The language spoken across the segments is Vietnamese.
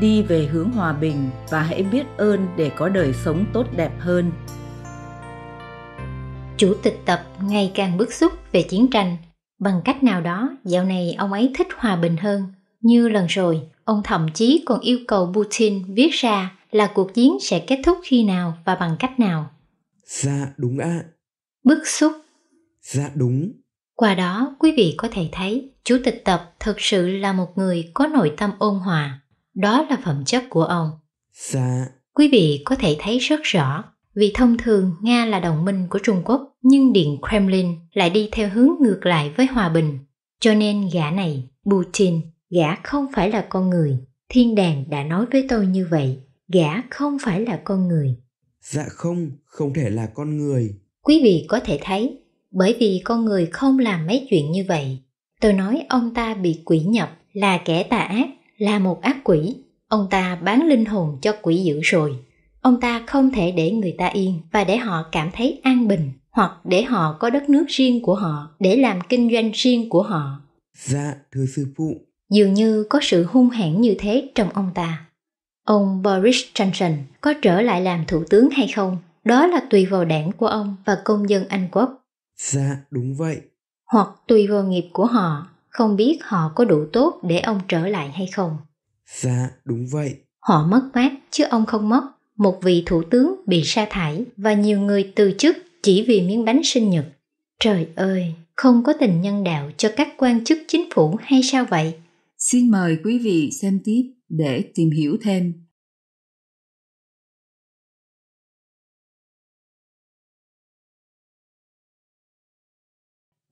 đi về hướng hòa bình và hãy biết ơn để có đời sống tốt đẹp hơn. Chủ tịch Tập ngày càng bức xúc về chiến tranh. Bằng cách nào đó, dạo này ông ấy thích hòa bình hơn. Như lần rồi, ông thậm chí còn yêu cầu Putin viết ra là cuộc chiến sẽ kết thúc khi nào và bằng cách nào. Dạ đúng ạ. Bức xúc. Dạ đúng. Qua đó, quý vị có thể thấy Chủ tịch Tập thực sự là một người có nội tâm ôn hòa đó là phẩm chất của ông. Dạ. Quý vị có thể thấy rất rõ vì thông thường Nga là đồng minh của Trung Quốc nhưng Điện Kremlin lại đi theo hướng ngược lại với hòa bình. Cho nên gã này, Putin, gã không phải là con người. Thiên đàng đã nói với tôi như vậy, gã không phải là con người. Dạ không, không thể là con người. Quý vị có thể thấy, bởi vì con người không làm mấy chuyện như vậy. Tôi nói ông ta bị quỷ nhập là kẻ tà ác là một ác quỷ ông ta bán linh hồn cho quỷ dữ rồi ông ta không thể để người ta yên và để họ cảm thấy an bình hoặc để họ có đất nước riêng của họ để làm kinh doanh riêng của họ dạ thưa sư phụ dường như có sự hung hãn như thế trong ông ta ông boris johnson có trở lại làm thủ tướng hay không đó là tùy vào đảng của ông và công dân anh quốc dạ đúng vậy hoặc tùy vào nghiệp của họ không biết họ có đủ tốt để ông trở lại hay không. Dạ, đúng vậy. Họ mất mát, chứ ông không mất. Một vị thủ tướng bị sa thải và nhiều người từ chức chỉ vì miếng bánh sinh nhật. Trời ơi, không có tình nhân đạo cho các quan chức chính phủ hay sao vậy? Xin mời quý vị xem tiếp để tìm hiểu thêm.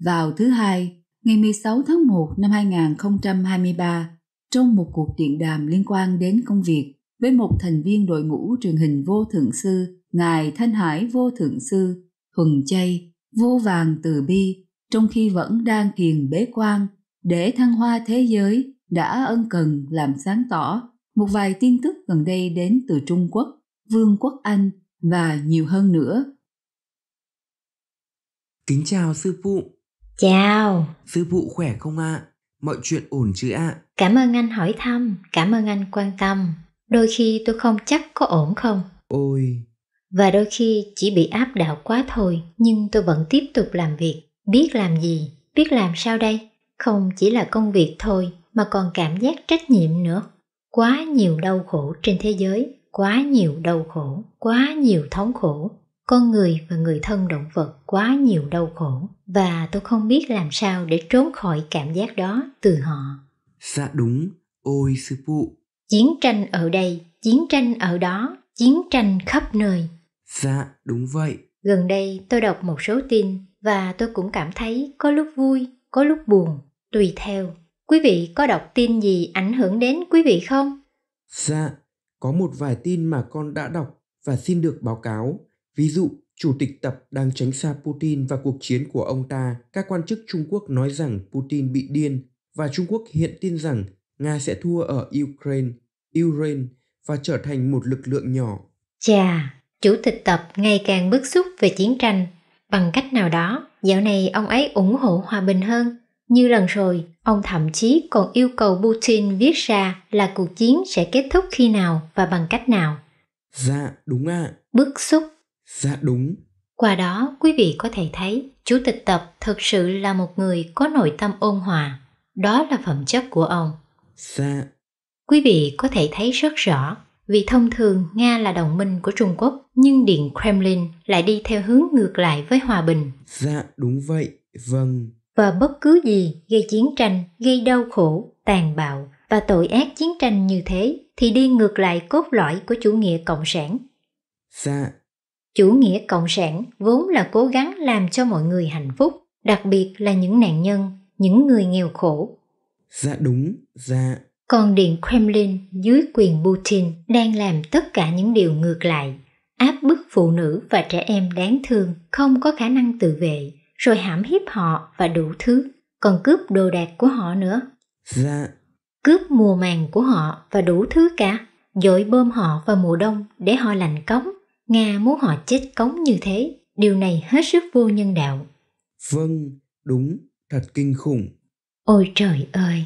Vào thứ hai, ngày 16 tháng 1 năm 2023 trong một cuộc điện đàm liên quan đến công việc với một thành viên đội ngũ truyền hình vô thượng sư, Ngài Thanh Hải vô thượng sư, thuần chay, vô vàng từ bi, trong khi vẫn đang thiền bế quan, để thăng hoa thế giới đã ân cần làm sáng tỏ một vài tin tức gần đây đến từ Trung Quốc, Vương quốc Anh và nhiều hơn nữa. Kính chào sư phụ, Chào. Sư phụ khỏe không ạ? À? Mọi chuyện ổn chứ ạ? À? Cảm ơn anh hỏi thăm, cảm ơn anh quan tâm. Đôi khi tôi không chắc có ổn không. Ôi. Và đôi khi chỉ bị áp đảo quá thôi, nhưng tôi vẫn tiếp tục làm việc. Biết làm gì, biết làm sao đây? Không chỉ là công việc thôi, mà còn cảm giác trách nhiệm nữa. Quá nhiều đau khổ trên thế giới, quá nhiều đau khổ, quá nhiều thống khổ con người và người thân động vật quá nhiều đau khổ và tôi không biết làm sao để trốn khỏi cảm giác đó từ họ. Dạ đúng, ôi sư phụ. Chiến tranh ở đây, chiến tranh ở đó, chiến tranh khắp nơi. Dạ đúng vậy. Gần đây tôi đọc một số tin và tôi cũng cảm thấy có lúc vui, có lúc buồn, tùy theo. Quý vị có đọc tin gì ảnh hưởng đến quý vị không? Dạ, có một vài tin mà con đã đọc và xin được báo cáo Ví dụ, chủ tịch Tập đang tránh xa Putin và cuộc chiến của ông ta, các quan chức Trung Quốc nói rằng Putin bị điên và Trung Quốc hiện tin rằng Nga sẽ thua ở Ukraine, Ukraine và trở thành một lực lượng nhỏ. Chà, chủ tịch Tập ngày càng bức xúc về chiến tranh. Bằng cách nào đó, dạo này ông ấy ủng hộ hòa bình hơn. Như lần rồi, ông thậm chí còn yêu cầu Putin viết ra là cuộc chiến sẽ kết thúc khi nào và bằng cách nào. Dạ, đúng ạ. À. Bức xúc Dạ đúng. Qua đó, quý vị có thể thấy Chủ tịch Tập thực sự là một người có nội tâm ôn hòa. Đó là phẩm chất của ông. Dạ. Quý vị có thể thấy rất rõ vì thông thường Nga là đồng minh của Trung Quốc, nhưng Điện Kremlin lại đi theo hướng ngược lại với hòa bình. Dạ, đúng vậy, vâng. Và bất cứ gì gây chiến tranh, gây đau khổ, tàn bạo và tội ác chiến tranh như thế thì đi ngược lại cốt lõi của chủ nghĩa cộng sản. Dạ, Chủ nghĩa cộng sản vốn là cố gắng làm cho mọi người hạnh phúc, đặc biệt là những nạn nhân, những người nghèo khổ. Dạ đúng, dạ. Còn Điện Kremlin dưới quyền Putin đang làm tất cả những điều ngược lại, áp bức phụ nữ và trẻ em đáng thương không có khả năng tự vệ, rồi hãm hiếp họ và đủ thứ, còn cướp đồ đạc của họ nữa. Dạ. Cướp mùa màng của họ và đủ thứ cả, dội bơm họ vào mùa đông để họ lạnh cống Nga muốn họ chết cống như thế, điều này hết sức vô nhân đạo. Vâng, đúng, thật kinh khủng. Ôi trời ơi!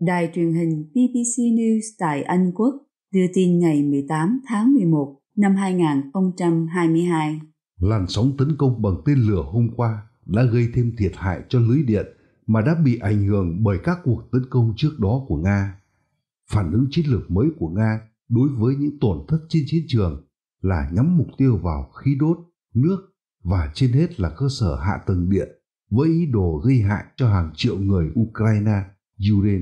Đài truyền hình BBC News tại Anh Quốc đưa tin ngày 18 tháng 11 năm 2022. Làn sóng tấn công bằng tên lửa hôm qua đã gây thêm thiệt hại cho lưới điện mà đã bị ảnh hưởng bởi các cuộc tấn công trước đó của Nga. Phản ứng chiến lược mới của Nga đối với những tổn thất trên chiến trường là nhắm mục tiêu vào khí đốt, nước và trên hết là cơ sở hạ tầng điện với ý đồ gây hại cho hàng triệu người Ukraine, Ukraine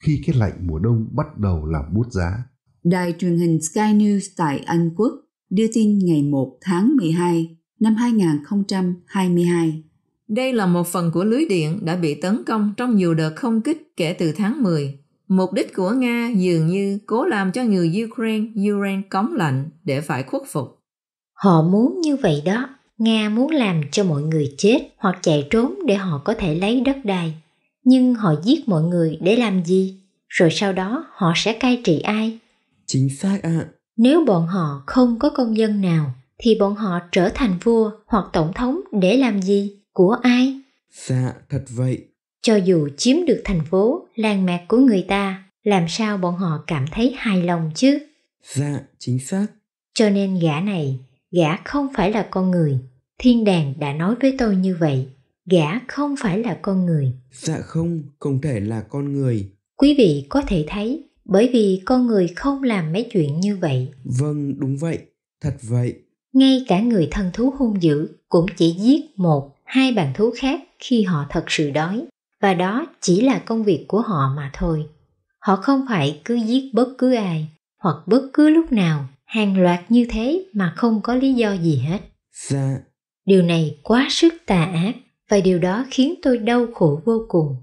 khi cái lạnh mùa đông bắt đầu làm bút giá. Đài truyền hình Sky News tại Anh Quốc đưa tin ngày 1 tháng 12 năm 2022. Đây là một phần của lưới điện đã bị tấn công trong nhiều đợt không kích kể từ tháng 10. Mục đích của Nga dường như cố làm cho người Ukraine, Ukraine cống lạnh để phải khuất phục. Họ muốn như vậy đó. Nga muốn làm cho mọi người chết hoặc chạy trốn để họ có thể lấy đất đai. Nhưng họ giết mọi người để làm gì? Rồi sau đó họ sẽ cai trị ai? Chính xác ạ. À. Nếu bọn họ không có công dân nào, thì bọn họ trở thành vua hoặc tổng thống để làm gì? Của ai? Dạ, thật vậy. Cho dù chiếm được thành phố, làng mạc của người ta, làm sao bọn họ cảm thấy hài lòng chứ? Dạ, chính xác. Cho nên gã này, gã không phải là con người. Thiên đàng đã nói với tôi như vậy. Gã không phải là con người. Dạ không, không thể là con người. Quý vị có thể thấy, bởi vì con người không làm mấy chuyện như vậy. Vâng, đúng vậy, thật vậy. Ngay cả người thân thú hung dữ cũng chỉ giết một, hai bạn thú khác khi họ thật sự đói và đó chỉ là công việc của họ mà thôi. Họ không phải cứ giết bất cứ ai hoặc bất cứ lúc nào hàng loạt như thế mà không có lý do gì hết. Dạ. Điều này quá sức tà ác và điều đó khiến tôi đau khổ vô cùng.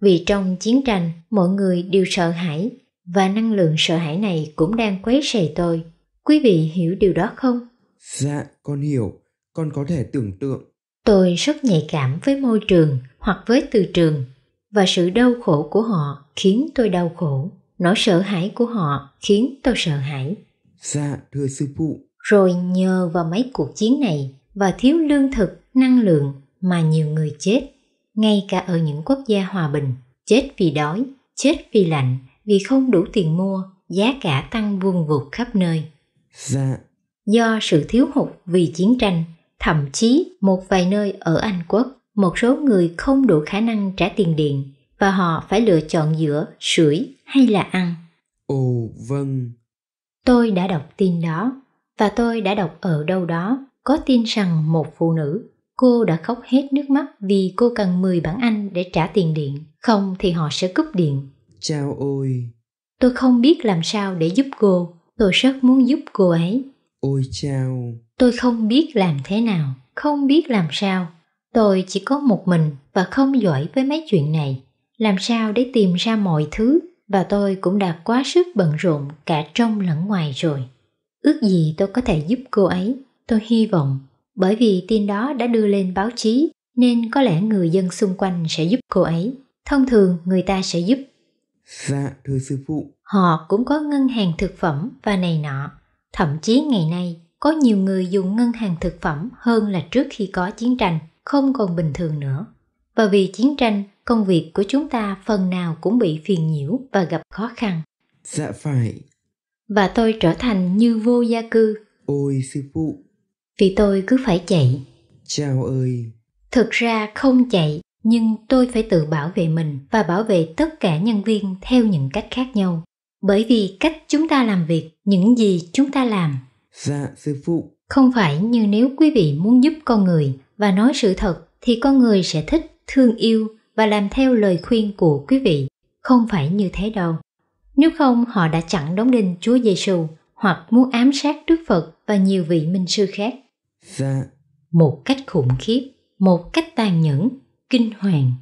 Vì trong chiến tranh, mọi người đều sợ hãi và năng lượng sợ hãi này cũng đang quấy rầy tôi. Quý vị hiểu điều đó không? Dạ, con hiểu. Con có thể tưởng tượng. Tôi rất nhạy cảm với môi trường hoặc với từ trường và sự đau khổ của họ khiến tôi đau khổ nỗi sợ hãi của họ khiến tôi sợ hãi dạ thưa sư phụ rồi nhờ vào mấy cuộc chiến này và thiếu lương thực năng lượng mà nhiều người chết ngay cả ở những quốc gia hòa bình chết vì đói chết vì lạnh vì không đủ tiền mua giá cả tăng vuông vụt khắp nơi dạ do sự thiếu hụt vì chiến tranh thậm chí một vài nơi ở anh quốc một số người không đủ khả năng trả tiền điện và họ phải lựa chọn giữa sưởi hay là ăn. Ồ, vâng. Tôi đã đọc tin đó và tôi đã đọc ở đâu đó có tin rằng một phụ nữ cô đã khóc hết nước mắt vì cô cần 10 bản Anh để trả tiền điện, không thì họ sẽ cúp điện. Chào ôi! Tôi không biết làm sao để giúp cô, tôi rất muốn giúp cô ấy. Ôi chào! Tôi không biết làm thế nào, không biết làm sao Tôi chỉ có một mình và không giỏi với mấy chuyện này. Làm sao để tìm ra mọi thứ và tôi cũng đã quá sức bận rộn cả trong lẫn ngoài rồi. Ước gì tôi có thể giúp cô ấy, tôi hy vọng, bởi vì tin đó đã đưa lên báo chí nên có lẽ người dân xung quanh sẽ giúp cô ấy. Thông thường người ta sẽ giúp. Dạ, thưa sư phụ. Họ cũng có ngân hàng thực phẩm và này nọ. Thậm chí ngày nay, có nhiều người dùng ngân hàng thực phẩm hơn là trước khi có chiến tranh không còn bình thường nữa và vì chiến tranh công việc của chúng ta phần nào cũng bị phiền nhiễu và gặp khó khăn dạ phải và tôi trở thành như vô gia cư ôi sư phụ vì tôi cứ phải chạy chào ơi thực ra không chạy nhưng tôi phải tự bảo vệ mình và bảo vệ tất cả nhân viên theo những cách khác nhau bởi vì cách chúng ta làm việc những gì chúng ta làm dạ sư phụ không phải như nếu quý vị muốn giúp con người và nói sự thật thì con người sẽ thích, thương yêu và làm theo lời khuyên của quý vị. Không phải như thế đâu. Nếu không họ đã chẳng đóng đinh Chúa Giêsu hoặc muốn ám sát Đức Phật và nhiều vị minh sư khác. Dạ. Một cách khủng khiếp, một cách tàn nhẫn, kinh hoàng.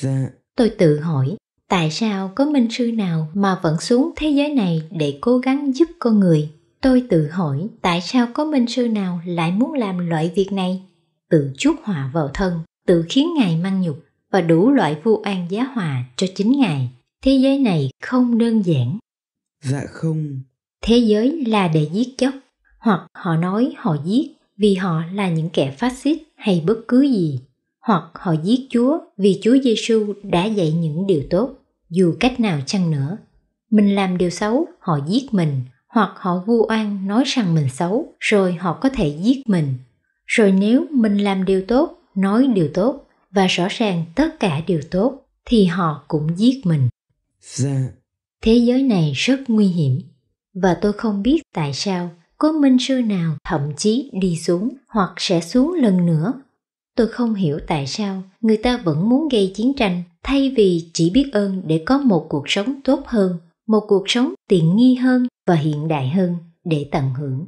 Dạ. Tôi tự hỏi, tại sao có minh sư nào mà vẫn xuống thế giới này để cố gắng giúp con người? Tôi tự hỏi, tại sao có minh sư nào lại muốn làm loại việc này? tự chuốc họa vào thân, tự khiến Ngài mang nhục và đủ loại vu oan giá hòa cho chính Ngài. Thế giới này không đơn giản. Dạ không. Thế giới là để giết chóc, hoặc họ nói họ giết vì họ là những kẻ phát xít hay bất cứ gì, hoặc họ giết Chúa vì Chúa Giêsu đã dạy những điều tốt, dù cách nào chăng nữa. Mình làm điều xấu, họ giết mình, hoặc họ vu oan nói rằng mình xấu, rồi họ có thể giết mình rồi nếu mình làm điều tốt nói điều tốt và rõ ràng tất cả điều tốt thì họ cũng giết mình dạ. thế giới này rất nguy hiểm và tôi không biết tại sao có minh sư nào thậm chí đi xuống hoặc sẽ xuống lần nữa tôi không hiểu tại sao người ta vẫn muốn gây chiến tranh thay vì chỉ biết ơn để có một cuộc sống tốt hơn một cuộc sống tiện nghi hơn và hiện đại hơn để tận hưởng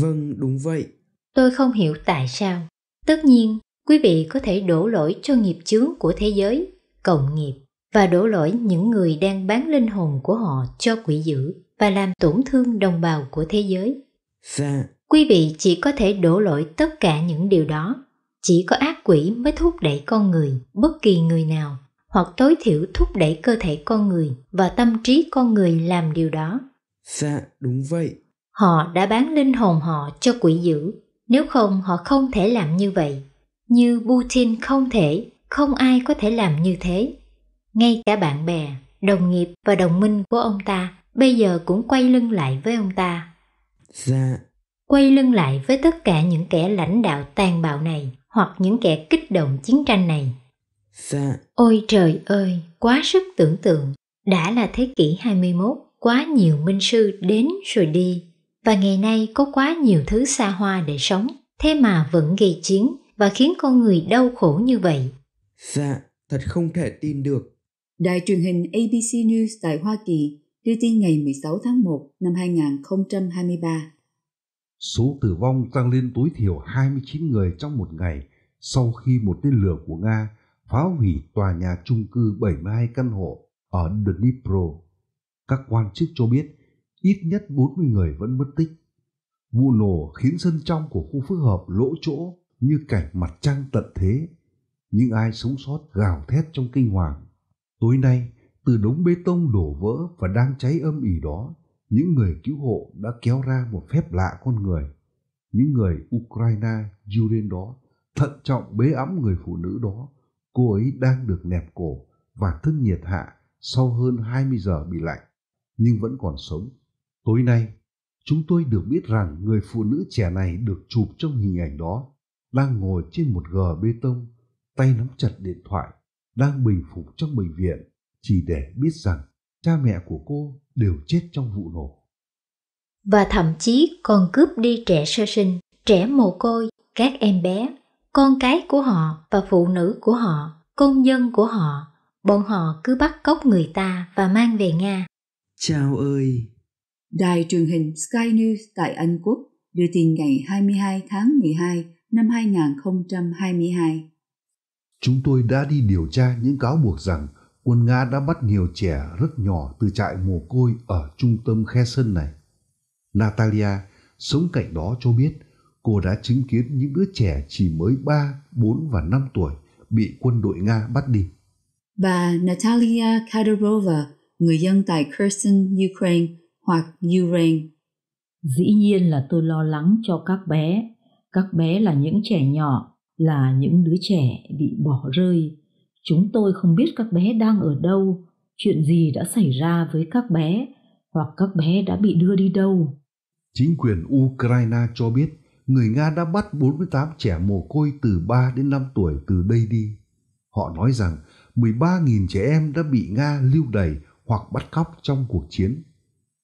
vâng đúng vậy Tôi không hiểu tại sao. Tất nhiên, quý vị có thể đổ lỗi cho nghiệp chướng của thế giới, cộng nghiệp và đổ lỗi những người đang bán linh hồn của họ cho quỷ dữ và làm tổn thương đồng bào của thế giới. Dạ. Quý vị chỉ có thể đổ lỗi tất cả những điều đó. Chỉ có ác quỷ mới thúc đẩy con người, bất kỳ người nào, hoặc tối thiểu thúc đẩy cơ thể con người và tâm trí con người làm điều đó. Dạ, đúng vậy. Họ đã bán linh hồn họ cho quỷ dữ nếu không họ không thể làm như vậy như putin không thể không ai có thể làm như thế ngay cả bạn bè đồng nghiệp và đồng minh của ông ta bây giờ cũng quay lưng lại với ông ta dạ quay lưng lại với tất cả những kẻ lãnh đạo tàn bạo này hoặc những kẻ kích động chiến tranh này dạ ôi trời ơi quá sức tưởng tượng đã là thế kỷ 21 quá nhiều minh sư đến rồi đi và ngày nay có quá nhiều thứ xa hoa để sống thế mà vẫn gây chiến và khiến con người đau khổ như vậy dạ thật không thể tin được Đài truyền hình ABC News tại Hoa Kỳ đưa tin ngày 16 tháng 1 năm 2023. Số tử vong tăng lên tối thiểu 29 người trong một ngày sau khi một tên lửa của Nga phá hủy tòa nhà chung cư 72 căn hộ ở Dnipro. Các quan chức cho biết ít nhất 40 người vẫn mất tích. Vụ nổ khiến sân trong của khu phức hợp lỗ chỗ như cảnh mặt trăng tận thế. Những ai sống sót gào thét trong kinh hoàng. Tối nay, từ đống bê tông đổ vỡ và đang cháy âm ỉ đó, những người cứu hộ đã kéo ra một phép lạ con người. Những người Ukraine du đến đó thận trọng bế ấm người phụ nữ đó. Cô ấy đang được nẹp cổ và thân nhiệt hạ sau hơn 20 giờ bị lạnh, nhưng vẫn còn sống Tối nay, chúng tôi được biết rằng người phụ nữ trẻ này được chụp trong hình ảnh đó đang ngồi trên một gờ bê tông, tay nắm chặt điện thoại, đang bình phục trong bệnh viện chỉ để biết rằng cha mẹ của cô đều chết trong vụ nổ. Và thậm chí còn cướp đi trẻ sơ sinh, trẻ mồ côi, các em bé, con cái của họ và phụ nữ của họ, công dân của họ. Bọn họ cứ bắt cóc người ta và mang về Nga. Chào ơi, Đài truyền hình Sky News tại Anh Quốc đưa tin ngày 22 tháng 12 năm 2022. Chúng tôi đã đi điều tra những cáo buộc rằng quân Nga đã bắt nhiều trẻ rất nhỏ từ trại mồ côi ở trung tâm Kherson này. Natalia, sống cạnh đó cho biết cô đã chứng kiến những đứa trẻ chỉ mới 3, 4 và 5 tuổi bị quân đội Nga bắt đi. Bà Natalia Kadarova, người dân tại Kherson, Ukraine, hoặc Uran. Dĩ nhiên là tôi lo lắng cho các bé. Các bé là những trẻ nhỏ, là những đứa trẻ bị bỏ rơi. Chúng tôi không biết các bé đang ở đâu, chuyện gì đã xảy ra với các bé, hoặc các bé đã bị đưa đi đâu. Chính quyền Ukraine cho biết người Nga đã bắt 48 trẻ mồ côi từ 3 đến 5 tuổi từ đây đi. Họ nói rằng 13.000 trẻ em đã bị Nga lưu đày hoặc bắt cóc trong cuộc chiến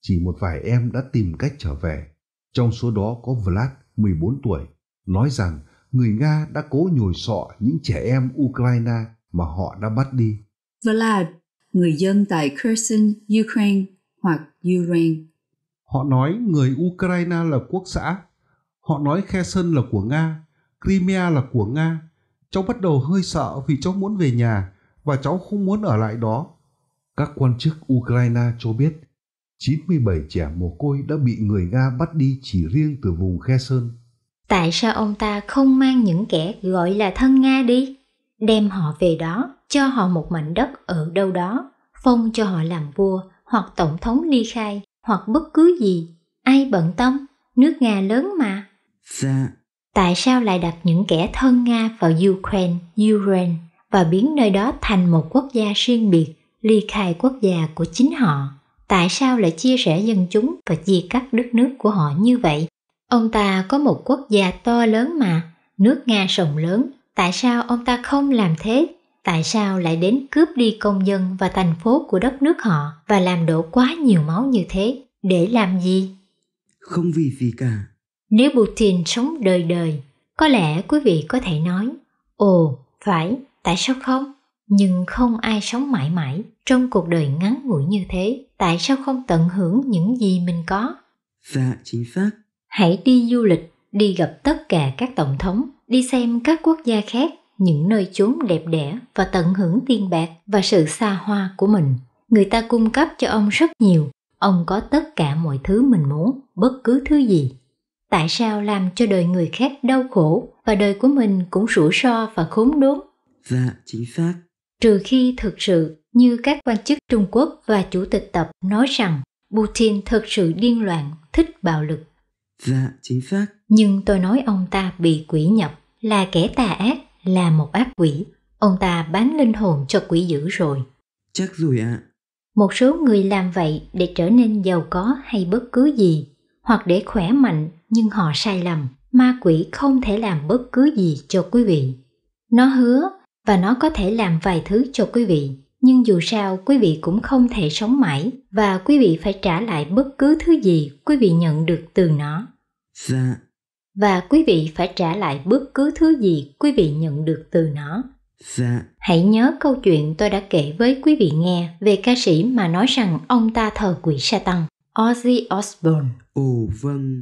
chỉ một vài em đã tìm cách trở về. Trong số đó có Vlad, 14 tuổi, nói rằng người Nga đã cố nhồi sọ những trẻ em Ukraine mà họ đã bắt đi. Vlad, người dân tại Kherson, Ukraine hoặc Ukraine. Họ nói người Ukraine là quốc xã. Họ nói Kherson là của Nga, Crimea là của Nga. Cháu bắt đầu hơi sợ vì cháu muốn về nhà và cháu không muốn ở lại đó. Các quan chức Ukraine cho biết 97 trẻ mồ côi đã bị người Nga bắt đi chỉ riêng từ vùng Khe Sơn. Tại sao ông ta không mang những kẻ gọi là thân Nga đi? Đem họ về đó, cho họ một mảnh đất ở đâu đó, phong cho họ làm vua hoặc tổng thống ly khai hoặc bất cứ gì. Ai bận tâm? Nước Nga lớn mà. Dạ. Tại sao lại đặt những kẻ thân Nga vào Ukraine, Ukraine và biến nơi đó thành một quốc gia riêng biệt, ly khai quốc gia của chính họ? tại sao lại chia rẽ dân chúng và chia cắt đất nước của họ như vậy? Ông ta có một quốc gia to lớn mà, nước Nga rộng lớn, tại sao ông ta không làm thế? Tại sao lại đến cướp đi công dân và thành phố của đất nước họ và làm đổ quá nhiều máu như thế? Để làm gì? Không vì gì cả. Nếu Putin sống đời đời, có lẽ quý vị có thể nói, ồ, phải, tại sao không? nhưng không ai sống mãi mãi trong cuộc đời ngắn ngủi như thế tại sao không tận hưởng những gì mình có dạ chính xác hãy đi du lịch đi gặp tất cả các tổng thống đi xem các quốc gia khác những nơi chốn đẹp đẽ và tận hưởng tiền bạc và sự xa hoa của mình người ta cung cấp cho ông rất nhiều ông có tất cả mọi thứ mình muốn bất cứ thứ gì tại sao làm cho đời người khác đau khổ và đời của mình cũng rủa ro và khốn đốn dạ chính xác trừ khi thực sự như các quan chức Trung Quốc và Chủ tịch Tập nói rằng Putin thực sự điên loạn, thích bạo lực. Dạ, chính xác. Nhưng tôi nói ông ta bị quỷ nhập, là kẻ tà ác, là một ác quỷ. Ông ta bán linh hồn cho quỷ dữ rồi. Chắc rồi ạ. À. Một số người làm vậy để trở nên giàu có hay bất cứ gì, hoặc để khỏe mạnh nhưng họ sai lầm. Ma quỷ không thể làm bất cứ gì cho quý vị. Nó hứa và nó có thể làm vài thứ cho quý vị nhưng dù sao quý vị cũng không thể sống mãi và quý vị phải trả lại bất cứ thứ gì quý vị nhận được từ nó dạ. và quý vị phải trả lại bất cứ thứ gì quý vị nhận được từ nó dạ. hãy nhớ câu chuyện tôi đã kể với quý vị nghe về ca sĩ mà nói rằng ông ta thờ quỷ sa tăng ozzy osbourne ồ vâng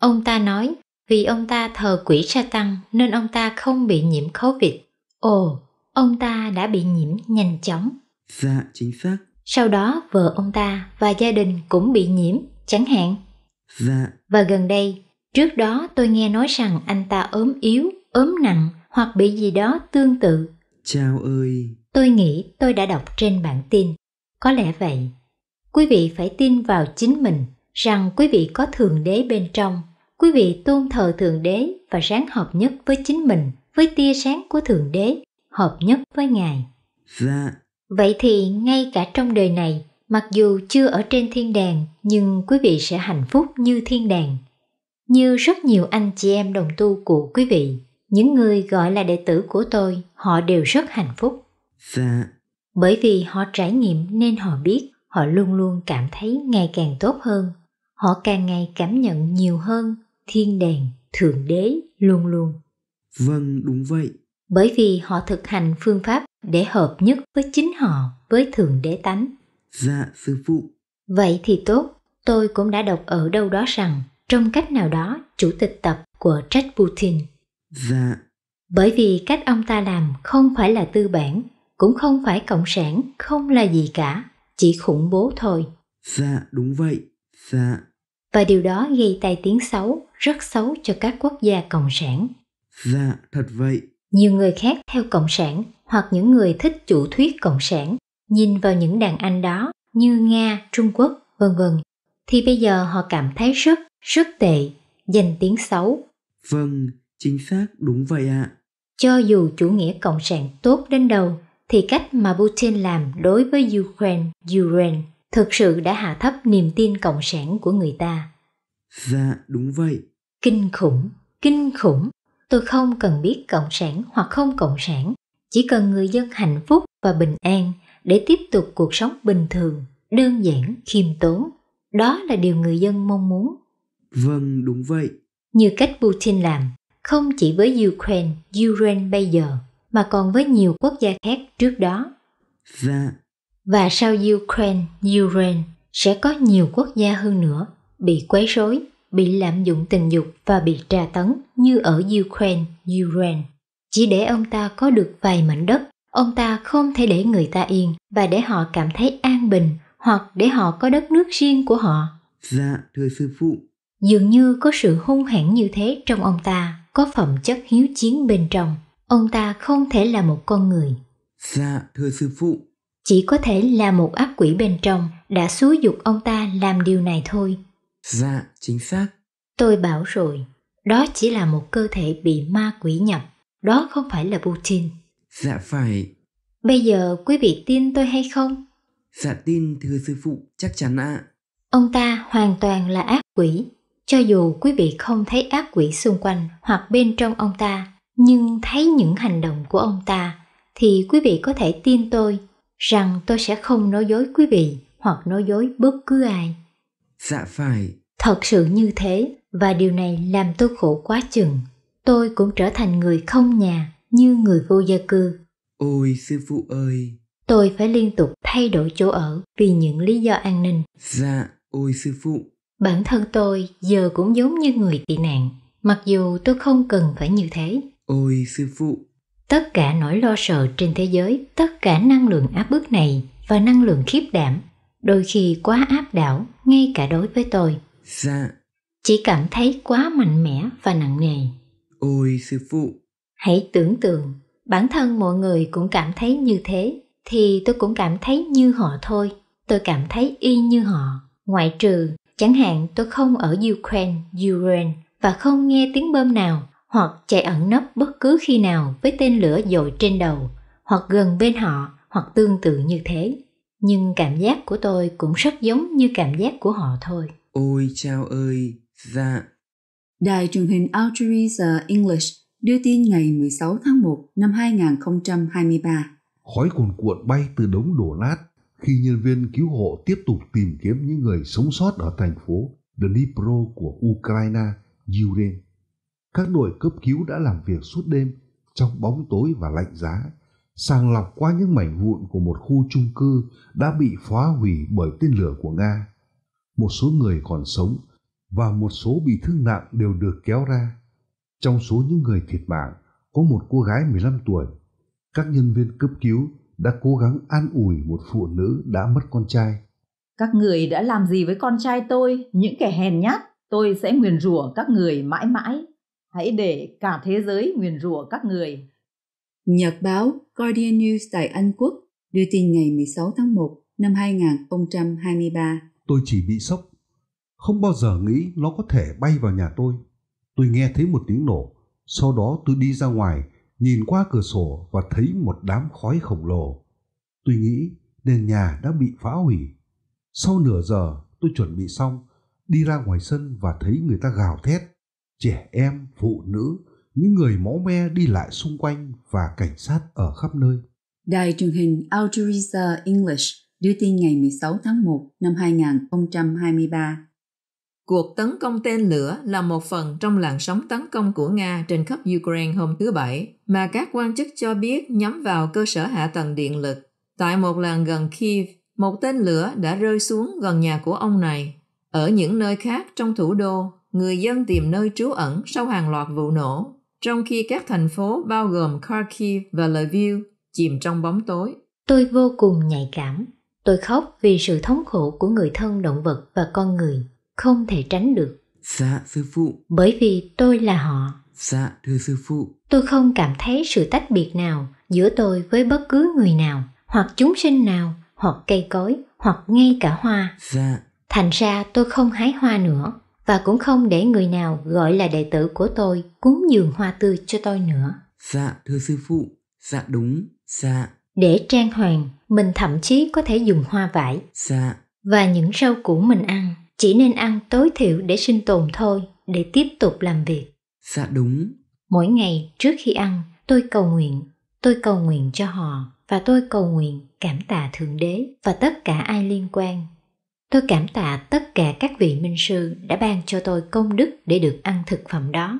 ông ta nói vì ông ta thờ quỷ sa tăng nên ông ta không bị nhiễm covid Ồ, ông ta đã bị nhiễm nhanh chóng. Dạ, chính xác. Sau đó vợ ông ta và gia đình cũng bị nhiễm, chẳng hạn. Dạ. Và gần đây, trước đó tôi nghe nói rằng anh ta ốm yếu, ốm nặng hoặc bị gì đó tương tự. Chào ơi. Tôi nghĩ tôi đã đọc trên bản tin. Có lẽ vậy. Quý vị phải tin vào chính mình rằng quý vị có thượng đế bên trong. Quý vị tôn thờ thượng đế và ráng hợp nhất với chính mình với tia sáng của Thượng Đế, hợp nhất với Ngài. Dạ. Vậy thì ngay cả trong đời này, mặc dù chưa ở trên thiên đàng, nhưng quý vị sẽ hạnh phúc như thiên đàng. Như rất nhiều anh chị em đồng tu của quý vị, những người gọi là đệ tử của tôi, họ đều rất hạnh phúc. Dạ. Bởi vì họ trải nghiệm nên họ biết, họ luôn luôn cảm thấy ngày càng tốt hơn. Họ càng ngày cảm nhận nhiều hơn thiên đàng, thượng đế luôn luôn Vâng, đúng vậy. Bởi vì họ thực hành phương pháp để hợp nhất với chính họ, với Thượng Đế Tánh. Dạ, sư phụ. Vậy thì tốt, tôi cũng đã đọc ở đâu đó rằng trong cách nào đó chủ tịch tập của Trách Putin. Dạ. Bởi vì cách ông ta làm không phải là tư bản, cũng không phải cộng sản, không là gì cả, chỉ khủng bố thôi. Dạ, đúng vậy. Dạ. Và điều đó gây tai tiếng xấu, rất xấu cho các quốc gia cộng sản. Dạ, thật vậy. Nhiều người khác theo cộng sản hoặc những người thích chủ thuyết cộng sản nhìn vào những đàn anh đó như Nga, Trung Quốc, vân vân thì bây giờ họ cảm thấy rất, rất tệ, danh tiếng xấu. Vâng, chính xác đúng vậy ạ. À. Cho dù chủ nghĩa cộng sản tốt đến đâu, thì cách mà Putin làm đối với Ukraine, Ukraine thực sự đã hạ thấp niềm tin cộng sản của người ta. Dạ, đúng vậy. Kinh khủng, kinh khủng tôi không cần biết cộng sản hoặc không cộng sản chỉ cần người dân hạnh phúc và bình an để tiếp tục cuộc sống bình thường đơn giản khiêm tốn đó là điều người dân mong muốn vâng đúng vậy như cách putin làm không chỉ với ukraine ukraine bây giờ mà còn với nhiều quốc gia khác trước đó dạ và sau ukraine ukraine sẽ có nhiều quốc gia hơn nữa bị quấy rối bị lạm dụng tình dục và bị tra tấn như ở Ukraine, ukraine Chỉ để ông ta có được vài mảnh đất, ông ta không thể để người ta yên và để họ cảm thấy an bình hoặc để họ có đất nước riêng của họ. Dạ, thưa sư phụ. Dường như có sự hung hãn như thế trong ông ta, có phẩm chất hiếu chiến bên trong. Ông ta không thể là một con người. Dạ, thưa sư phụ. Chỉ có thể là một ác quỷ bên trong đã xúi dục ông ta làm điều này thôi. Dạ, chính xác. Tôi bảo rồi, đó chỉ là một cơ thể bị ma quỷ nhập, đó không phải là Putin. Dạ phải. Bây giờ quý vị tin tôi hay không? Dạ tin thưa sư phụ, chắc chắn ạ. À. Ông ta hoàn toàn là ác quỷ, cho dù quý vị không thấy ác quỷ xung quanh hoặc bên trong ông ta, nhưng thấy những hành động của ông ta thì quý vị có thể tin tôi rằng tôi sẽ không nói dối quý vị hoặc nói dối bất cứ ai. Dạ phải. Thật sự như thế và điều này làm tôi khổ quá chừng. Tôi cũng trở thành người không nhà như người vô gia cư. Ôi sư phụ ơi! Tôi phải liên tục thay đổi chỗ ở vì những lý do an ninh. Dạ, ôi sư phụ! Bản thân tôi giờ cũng giống như người tị nạn, mặc dù tôi không cần phải như thế. Ôi sư phụ! Tất cả nỗi lo sợ trên thế giới, tất cả năng lượng áp bức này và năng lượng khiếp đảm đôi khi quá áp đảo ngay cả đối với tôi. Dạ. Chỉ cảm thấy quá mạnh mẽ và nặng nề. Ôi sư phụ. Hãy tưởng tượng, bản thân mọi người cũng cảm thấy như thế, thì tôi cũng cảm thấy như họ thôi. Tôi cảm thấy y như họ, ngoại trừ chẳng hạn tôi không ở Ukraine, Ukraine và không nghe tiếng bơm nào hoặc chạy ẩn nấp bất cứ khi nào với tên lửa dội trên đầu hoặc gần bên họ hoặc tương tự như thế nhưng cảm giác của tôi cũng rất giống như cảm giác của họ thôi. Ôi chao ơi, dạ. Đài truyền hình Algeriza English đưa tin ngày 16 tháng 1 năm 2023. Khói cuồn cuộn bay từ đống đổ nát khi nhân viên cứu hộ tiếp tục tìm kiếm những người sống sót ở thành phố Dnipro của Ukraine, Ukraine. Các đội cấp cứu đã làm việc suốt đêm trong bóng tối và lạnh giá sàng lọc qua những mảnh vụn của một khu chung cư đã bị phá hủy bởi tên lửa của Nga. Một số người còn sống và một số bị thương nặng đều được kéo ra. Trong số những người thiệt mạng có một cô gái 15 tuổi. Các nhân viên cấp cứu đã cố gắng an ủi một phụ nữ đã mất con trai. Các người đã làm gì với con trai tôi, những kẻ hèn nhát, tôi sẽ nguyền rủa các người mãi mãi. Hãy để cả thế giới nguyền rủa các người. Nhật báo Guardian News tại Anh Quốc đưa tin ngày 16 tháng 1 năm 2023. Tôi chỉ bị sốc, không bao giờ nghĩ nó có thể bay vào nhà tôi. Tôi nghe thấy một tiếng nổ, sau đó tôi đi ra ngoài, nhìn qua cửa sổ và thấy một đám khói khổng lồ. Tôi nghĩ nền nhà đã bị phá hủy. Sau nửa giờ, tôi chuẩn bị xong, đi ra ngoài sân và thấy người ta gào thét, trẻ em, phụ nữ những người máu me đi lại xung quanh và cảnh sát ở khắp nơi. Đài truyền hình Al Jazeera English đưa tin ngày 16 tháng 1 năm 2023. Cuộc tấn công tên lửa là một phần trong làn sóng tấn công của Nga trên khắp Ukraine hôm thứ Bảy, mà các quan chức cho biết nhắm vào cơ sở hạ tầng điện lực. Tại một làng gần Kiev, một tên lửa đã rơi xuống gần nhà của ông này. Ở những nơi khác trong thủ đô, người dân tìm nơi trú ẩn sau hàng loạt vụ nổ trong khi các thành phố bao gồm Kharkiv và Lviv chìm trong bóng tối. Tôi vô cùng nhạy cảm. Tôi khóc vì sự thống khổ của người thân động vật và con người, không thể tránh được. Dạ, sư phụ. Bởi vì tôi là họ. Dạ, thưa sư phụ. Tôi không cảm thấy sự tách biệt nào giữa tôi với bất cứ người nào, hoặc chúng sinh nào, hoặc cây cối, hoặc ngay cả hoa. Dạ. Thành ra tôi không hái hoa nữa và cũng không để người nào gọi là đệ tử của tôi cúng dường hoa tươi cho tôi nữa. Dạ, thưa sư phụ, dạ đúng, dạ. Để trang hoàng, mình thậm chí có thể dùng hoa vải. Dạ. Và những rau củ mình ăn, chỉ nên ăn tối thiểu để sinh tồn thôi, để tiếp tục làm việc. Dạ đúng. Mỗi ngày trước khi ăn, tôi cầu nguyện, tôi cầu nguyện cho họ và tôi cầu nguyện cảm tạ Thượng Đế và tất cả ai liên quan Tôi cảm tạ tất cả các vị minh sư đã ban cho tôi công đức để được ăn thực phẩm đó.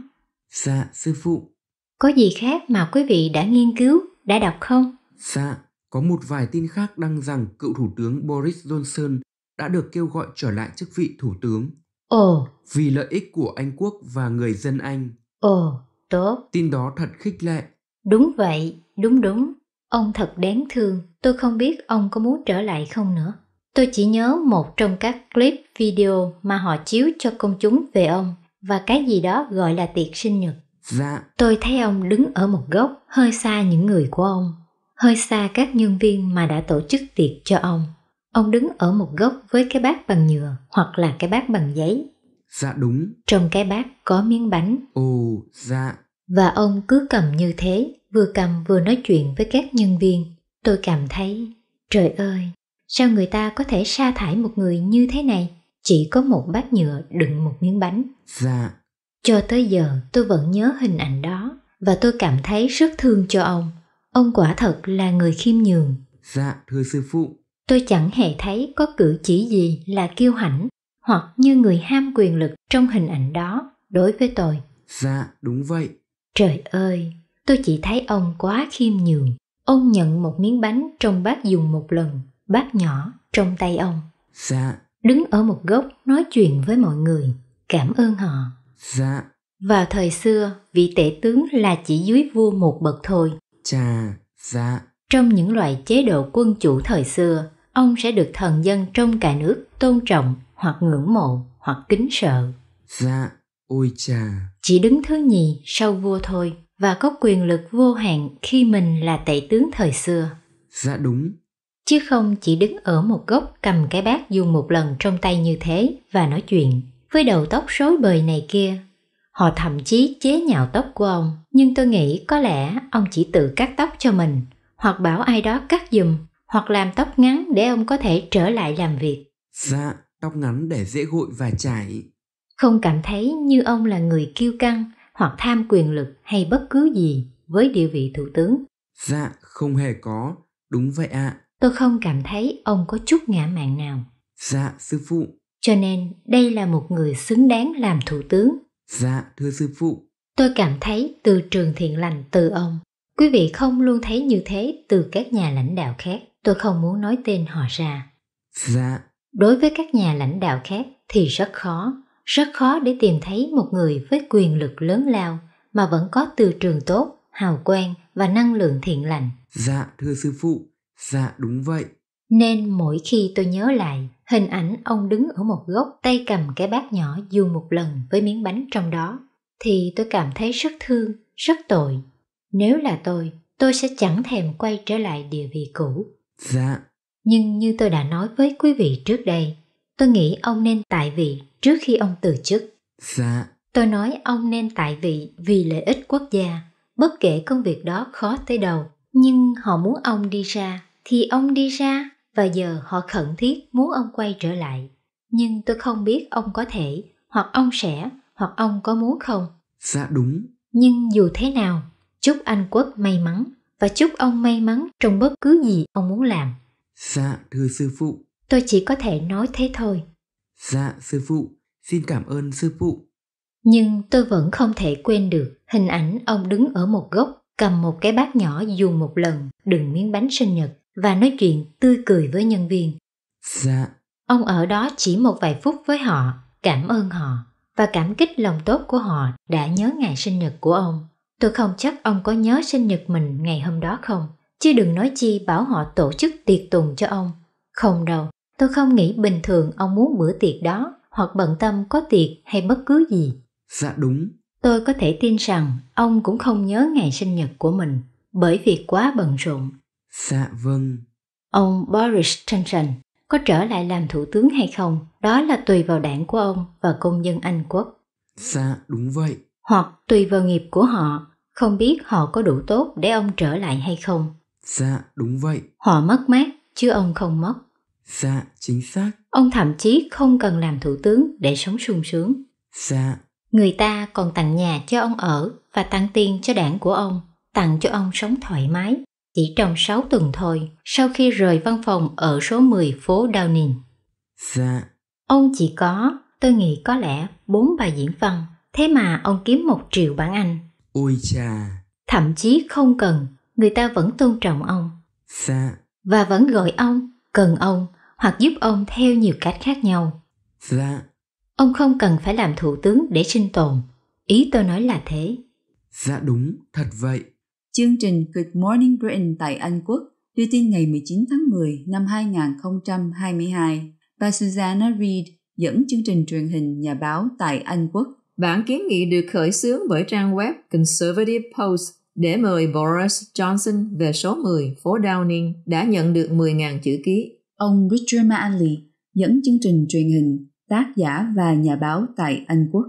Dạ, sư phụ. Có gì khác mà quý vị đã nghiên cứu, đã đọc không? Dạ, có một vài tin khác đăng rằng cựu thủ tướng Boris Johnson đã được kêu gọi trở lại chức vị thủ tướng. Ồ. Vì lợi ích của Anh quốc và người dân Anh. Ồ, tốt. Tin đó thật khích lệ. Đúng vậy, đúng đúng. Ông thật đáng thương, tôi không biết ông có muốn trở lại không nữa. Tôi chỉ nhớ một trong các clip video mà họ chiếu cho công chúng về ông và cái gì đó gọi là tiệc sinh nhật. Dạ. Tôi thấy ông đứng ở một góc hơi xa những người của ông, hơi xa các nhân viên mà đã tổ chức tiệc cho ông. Ông đứng ở một góc với cái bát bằng nhựa hoặc là cái bát bằng giấy. Dạ đúng. Trong cái bát có miếng bánh. Ồ, dạ. Và ông cứ cầm như thế, vừa cầm vừa nói chuyện với các nhân viên. Tôi cảm thấy, trời ơi, sao người ta có thể sa thải một người như thế này chỉ có một bát nhựa đựng một miếng bánh dạ cho tới giờ tôi vẫn nhớ hình ảnh đó và tôi cảm thấy rất thương cho ông ông quả thật là người khiêm nhường dạ thưa sư phụ tôi chẳng hề thấy có cử chỉ gì là kiêu hãnh hoặc như người ham quyền lực trong hình ảnh đó đối với tôi dạ đúng vậy trời ơi tôi chỉ thấy ông quá khiêm nhường ông nhận một miếng bánh trong bát dùng một lần bác nhỏ trong tay ông. Dạ. Đứng ở một góc nói chuyện với mọi người, cảm ơn họ. Dạ. Vào thời xưa, vị tể tướng là chỉ dưới vua một bậc thôi. Chà, dạ. Trong những loại chế độ quân chủ thời xưa, ông sẽ được thần dân trong cả nước tôn trọng hoặc ngưỡng mộ hoặc kính sợ. Dạ, ôi chà. Chỉ đứng thứ nhì sau vua thôi và có quyền lực vô hạn khi mình là tể tướng thời xưa. Dạ đúng, chứ không chỉ đứng ở một góc cầm cái bát dùng một lần trong tay như thế và nói chuyện với đầu tóc rối bời này kia. Họ thậm chí chế nhạo tóc của ông, nhưng tôi nghĩ có lẽ ông chỉ tự cắt tóc cho mình, hoặc bảo ai đó cắt dùm, hoặc làm tóc ngắn để ông có thể trở lại làm việc. Dạ, tóc ngắn để dễ gội và chải. Không cảm thấy như ông là người kiêu căng hoặc tham quyền lực hay bất cứ gì với địa vị thủ tướng. Dạ, không hề có. Đúng vậy ạ. À tôi không cảm thấy ông có chút ngã mạn nào. Dạ, sư phụ. Cho nên đây là một người xứng đáng làm thủ tướng. Dạ, thưa sư phụ. Tôi cảm thấy từ trường thiện lành từ ông. Quý vị không luôn thấy như thế từ các nhà lãnh đạo khác. Tôi không muốn nói tên họ ra. Dạ. Đối với các nhà lãnh đạo khác thì rất khó. Rất khó để tìm thấy một người với quyền lực lớn lao mà vẫn có từ trường tốt, hào quang và năng lượng thiện lành. Dạ, thưa sư phụ. Dạ đúng vậy. Nên mỗi khi tôi nhớ lại, hình ảnh ông đứng ở một góc tay cầm cái bát nhỏ dù một lần với miếng bánh trong đó, thì tôi cảm thấy rất thương, rất tội. Nếu là tôi, tôi sẽ chẳng thèm quay trở lại địa vị cũ. Dạ. Nhưng như tôi đã nói với quý vị trước đây, tôi nghĩ ông nên tại vị trước khi ông từ chức. Dạ. Tôi nói ông nên tại vị vì lợi ích quốc gia, bất kể công việc đó khó tới đầu, nhưng họ muốn ông đi ra thì ông đi ra và giờ họ khẩn thiết muốn ông quay trở lại. Nhưng tôi không biết ông có thể, hoặc ông sẽ, hoặc ông có muốn không. Dạ đúng. Nhưng dù thế nào, chúc anh Quốc may mắn và chúc ông may mắn trong bất cứ gì ông muốn làm. Dạ thưa sư phụ. Tôi chỉ có thể nói thế thôi. Dạ sư phụ, xin cảm ơn sư phụ. Nhưng tôi vẫn không thể quên được hình ảnh ông đứng ở một góc cầm một cái bát nhỏ dùng một lần đựng miếng bánh sinh nhật và nói chuyện tươi cười với nhân viên. Dạ. Ông ở đó chỉ một vài phút với họ, cảm ơn họ và cảm kích lòng tốt của họ đã nhớ ngày sinh nhật của ông. Tôi không chắc ông có nhớ sinh nhật mình ngày hôm đó không, chứ đừng nói chi bảo họ tổ chức tiệc tùng cho ông. Không đâu, tôi không nghĩ bình thường ông muốn bữa tiệc đó hoặc bận tâm có tiệc hay bất cứ gì. Dạ đúng. Tôi có thể tin rằng ông cũng không nhớ ngày sinh nhật của mình bởi việc quá bận rộn Dạ vâng. Ông Boris Johnson có trở lại làm thủ tướng hay không, đó là tùy vào đảng của ông và công dân Anh quốc. Dạ đúng vậy. Hoặc tùy vào nghiệp của họ, không biết họ có đủ tốt để ông trở lại hay không. Dạ đúng vậy. Họ mất mát, chứ ông không mất. Dạ chính xác. Ông thậm chí không cần làm thủ tướng để sống sung sướng. Dạ. Người ta còn tặng nhà cho ông ở và tặng tiền cho đảng của ông, tặng cho ông sống thoải mái chỉ trong 6 tuần thôi, sau khi rời văn phòng ở số 10 phố Downing. Dạ. Ông chỉ có, tôi nghĩ có lẽ 4 bài diễn văn, thế mà ông kiếm một triệu bảng Anh. ui cha Thậm chí không cần, người ta vẫn tôn trọng ông. Dạ. Và vẫn gọi ông, cần ông, hoặc giúp ông theo nhiều cách khác nhau. Dạ. Ông không cần phải làm thủ tướng để sinh tồn. Ý tôi nói là thế. Dạ đúng, thật vậy. Chương trình Good Morning Britain tại Anh Quốc đưa tin ngày 19 tháng 10 năm 2022. Bà Susanna Reid dẫn chương trình truyền hình nhà báo tại Anh Quốc. Bản kiến nghị được khởi xướng bởi trang web Conservative Post để mời Boris Johnson về số 10 phố Downing đã nhận được 10.000 chữ ký. Ông Richard Manley dẫn chương trình truyền hình, tác giả và nhà báo tại Anh Quốc.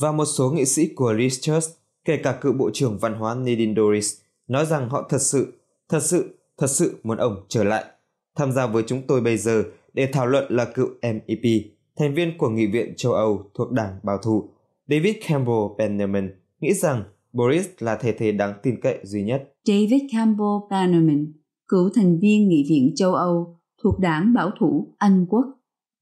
Và một số nghệ sĩ của Liz Truss kể cả cựu Bộ trưởng Văn hóa Nedin Doris, nói rằng họ thật sự, thật sự, thật sự muốn ông trở lại, tham gia với chúng tôi bây giờ để thảo luận là cựu MEP, thành viên của Nghị viện châu Âu thuộc Đảng Bảo thủ. David Campbell Bannerman nghĩ rằng Boris là thể thế đáng tin cậy duy nhất. David Campbell Bannerman, cựu thành viên Nghị viện châu Âu thuộc đảng bảo thủ Anh quốc.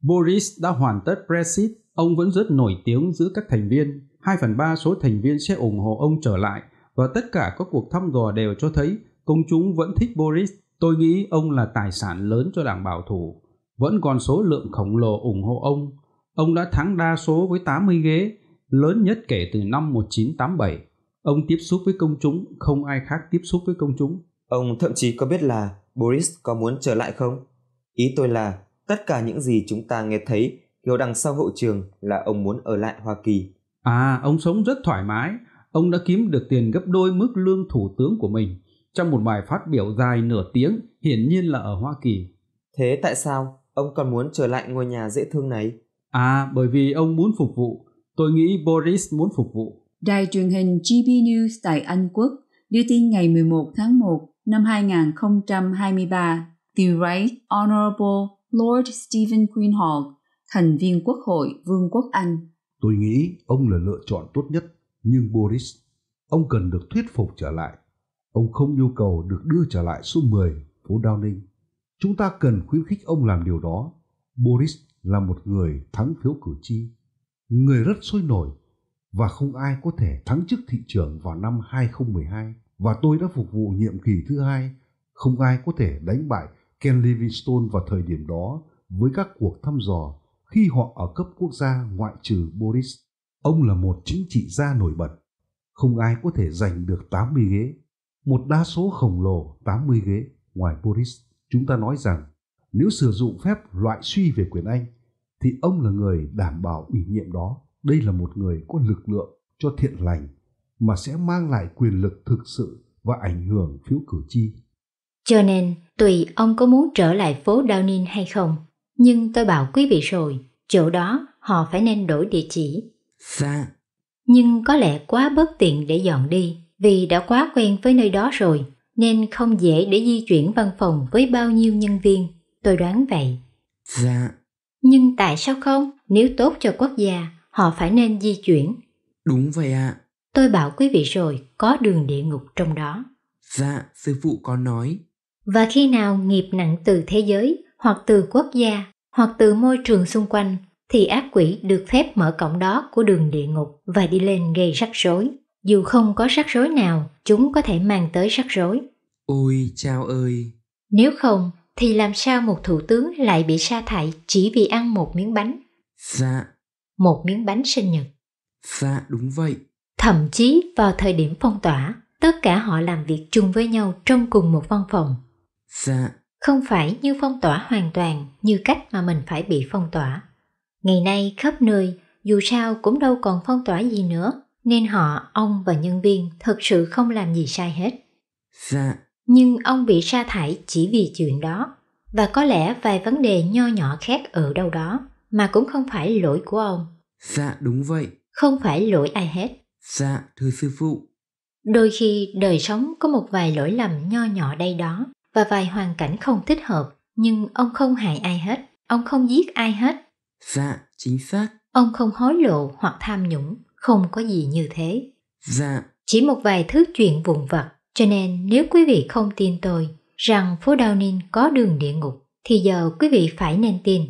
Boris đã hoàn tất Brexit, ông vẫn rất nổi tiếng giữa các thành viên 2 phần 3 số thành viên sẽ ủng hộ ông trở lại và tất cả các cuộc thăm dò đều cho thấy công chúng vẫn thích Boris. Tôi nghĩ ông là tài sản lớn cho đảng bảo thủ. Vẫn còn số lượng khổng lồ ủng hộ ông. Ông đã thắng đa số với 80 ghế, lớn nhất kể từ năm 1987. Ông tiếp xúc với công chúng, không ai khác tiếp xúc với công chúng. Ông thậm chí có biết là Boris có muốn trở lại không? Ý tôi là tất cả những gì chúng ta nghe thấy điều đằng sau hậu trường là ông muốn ở lại Hoa Kỳ À, ông sống rất thoải mái, ông đã kiếm được tiền gấp đôi mức lương thủ tướng của mình trong một bài phát biểu dài nửa tiếng, hiển nhiên là ở Hoa Kỳ. Thế tại sao ông còn muốn trở lại ngôi nhà dễ thương này? À, bởi vì ông muốn phục vụ. Tôi nghĩ Boris muốn phục vụ. Đài truyền hình GB News tại Anh Quốc đưa tin ngày 11 tháng 1 năm 2023, The Right Honorable Lord Stephen Greenhall, thành viên Quốc hội Vương quốc Anh, Tôi nghĩ ông là lựa chọn tốt nhất, nhưng Boris, ông cần được thuyết phục trở lại. Ông không yêu cầu được đưa trở lại số 10 phố Downing. Chúng ta cần khuyến khích ông làm điều đó. Boris là một người thắng phiếu cử tri, người rất sôi nổi và không ai có thể thắng chức thị trưởng vào năm 2012 và tôi đã phục vụ nhiệm kỳ thứ hai, không ai có thể đánh bại Ken Livingstone vào thời điểm đó với các cuộc thăm dò khi họ ở cấp quốc gia ngoại trừ Boris. Ông là một chính trị gia nổi bật, không ai có thể giành được 80 ghế, một đa số khổng lồ 80 ghế ngoài Boris. Chúng ta nói rằng nếu sử dụng phép loại suy về quyền Anh thì ông là người đảm bảo ủy nhiệm đó. Đây là một người có lực lượng cho thiện lành mà sẽ mang lại quyền lực thực sự và ảnh hưởng phiếu cử tri. Cho nên, tùy ông có muốn trở lại phố Downing hay không, nhưng tôi bảo quý vị rồi, chỗ đó họ phải nên đổi địa chỉ. Xa. Dạ. Nhưng có lẽ quá bất tiện để dọn đi, vì đã quá quen với nơi đó rồi, nên không dễ để di chuyển văn phòng với bao nhiêu nhân viên. Tôi đoán vậy. Dạ. Nhưng tại sao không? Nếu tốt cho quốc gia, họ phải nên di chuyển. Đúng vậy ạ. À. Tôi bảo quý vị rồi, có đường địa ngục trong đó. Dạ, sư phụ có nói. Và khi nào nghiệp nặng từ thế giới hoặc từ quốc gia hoặc từ môi trường xung quanh thì ác quỷ được phép mở cổng đó của đường địa ngục và đi lên gây rắc rối. Dù không có rắc rối nào, chúng có thể mang tới rắc rối. Ôi chao ơi! Nếu không, thì làm sao một thủ tướng lại bị sa thải chỉ vì ăn một miếng bánh? Dạ. Một miếng bánh sinh nhật. Dạ đúng vậy. Thậm chí vào thời điểm phong tỏa, tất cả họ làm việc chung với nhau trong cùng một văn phòng. Dạ không phải như phong tỏa hoàn toàn như cách mà mình phải bị phong tỏa. Ngày nay khắp nơi, dù sao cũng đâu còn phong tỏa gì nữa, nên họ, ông và nhân viên thật sự không làm gì sai hết. Dạ. Nhưng ông bị sa thải chỉ vì chuyện đó, và có lẽ vài vấn đề nho nhỏ khác ở đâu đó mà cũng không phải lỗi của ông. Dạ đúng vậy. Không phải lỗi ai hết. Dạ thưa sư phụ. Đôi khi đời sống có một vài lỗi lầm nho nhỏ đây đó và vài hoàn cảnh không thích hợp, nhưng ông không hại ai hết, ông không giết ai hết. Dạ, chính xác. Ông không hối lộ hoặc tham nhũng, không có gì như thế. Dạ. Chỉ một vài thứ chuyện vụn vặt, cho nên nếu quý vị không tin tôi rằng phố Downing có đường địa ngục, thì giờ quý vị phải nên tin.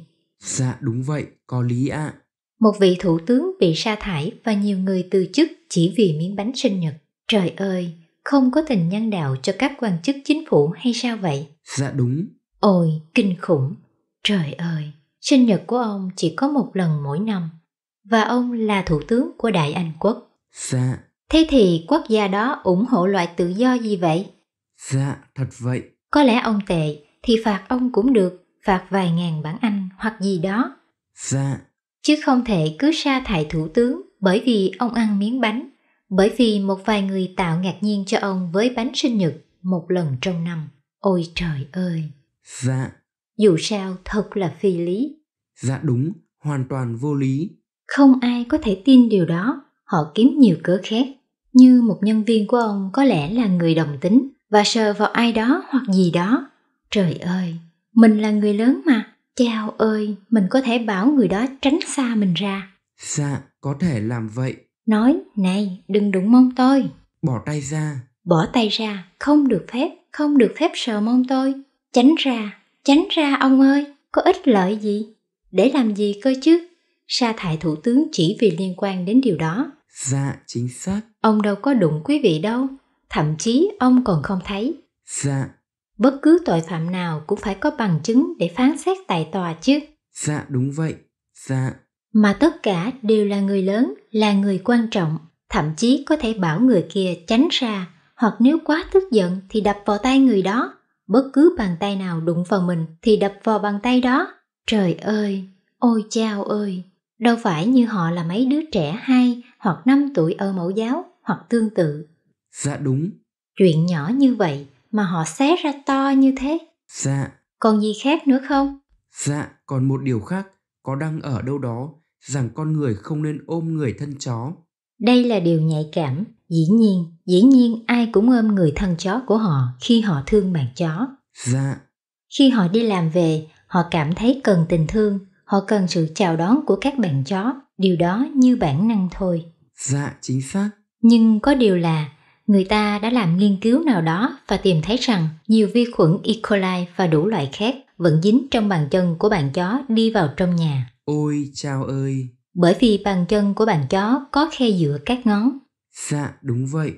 Dạ đúng vậy, có lý ạ. À. Một vị thủ tướng bị sa thải và nhiều người từ chức chỉ vì miếng bánh sinh nhật. Trời ơi, không có tình nhân đạo cho các quan chức chính phủ hay sao vậy? Dạ đúng. Ôi, kinh khủng. Trời ơi, sinh nhật của ông chỉ có một lần mỗi năm. Và ông là thủ tướng của Đại Anh Quốc. Dạ. Thế thì quốc gia đó ủng hộ loại tự do gì vậy? Dạ, thật vậy. Có lẽ ông tệ thì phạt ông cũng được, phạt vài ngàn bản Anh hoặc gì đó. Dạ. Chứ không thể cứ sa thải thủ tướng bởi vì ông ăn miếng bánh bởi vì một vài người tạo ngạc nhiên cho ông với bánh sinh nhật một lần trong năm. Ôi trời ơi! Dạ. Dù sao thật là phi lý. Dạ đúng, hoàn toàn vô lý. Không ai có thể tin điều đó, họ kiếm nhiều cớ khác. Như một nhân viên của ông có lẽ là người đồng tính và sờ vào ai đó hoặc gì đó. Trời ơi, mình là người lớn mà. Chào ơi, mình có thể bảo người đó tránh xa mình ra. Dạ, có thể làm vậy nói này đừng đụng mông tôi bỏ tay ra bỏ tay ra không được phép không được phép sờ mông tôi tránh ra tránh ra ông ơi có ích lợi gì để làm gì cơ chứ sa thải thủ tướng chỉ vì liên quan đến điều đó dạ chính xác ông đâu có đụng quý vị đâu thậm chí ông còn không thấy dạ bất cứ tội phạm nào cũng phải có bằng chứng để phán xét tại tòa chứ dạ đúng vậy dạ mà tất cả đều là người lớn là người quan trọng thậm chí có thể bảo người kia tránh ra hoặc nếu quá tức giận thì đập vào tay người đó bất cứ bàn tay nào đụng vào mình thì đập vào bàn tay đó trời ơi ôi chao ơi đâu phải như họ là mấy đứa trẻ hai hoặc năm tuổi ở mẫu giáo hoặc tương tự dạ đúng chuyện nhỏ như vậy mà họ xé ra to như thế dạ còn gì khác nữa không dạ còn một điều khác có đăng ở đâu đó rằng con người không nên ôm người thân chó. Đây là điều nhạy cảm, dĩ nhiên, dĩ nhiên ai cũng ôm người thân chó của họ khi họ thương bạn chó. Dạ. Khi họ đi làm về, họ cảm thấy cần tình thương, họ cần sự chào đón của các bạn chó, điều đó như bản năng thôi. Dạ, chính xác. Nhưng có điều là người ta đã làm nghiên cứu nào đó và tìm thấy rằng nhiều vi khuẩn E. coli và đủ loại khác vẫn dính trong bàn chân của bạn chó đi vào trong nhà. Ôi chào ơi! Bởi vì bàn chân của bạn chó có khe giữa các ngón. Dạ, đúng vậy.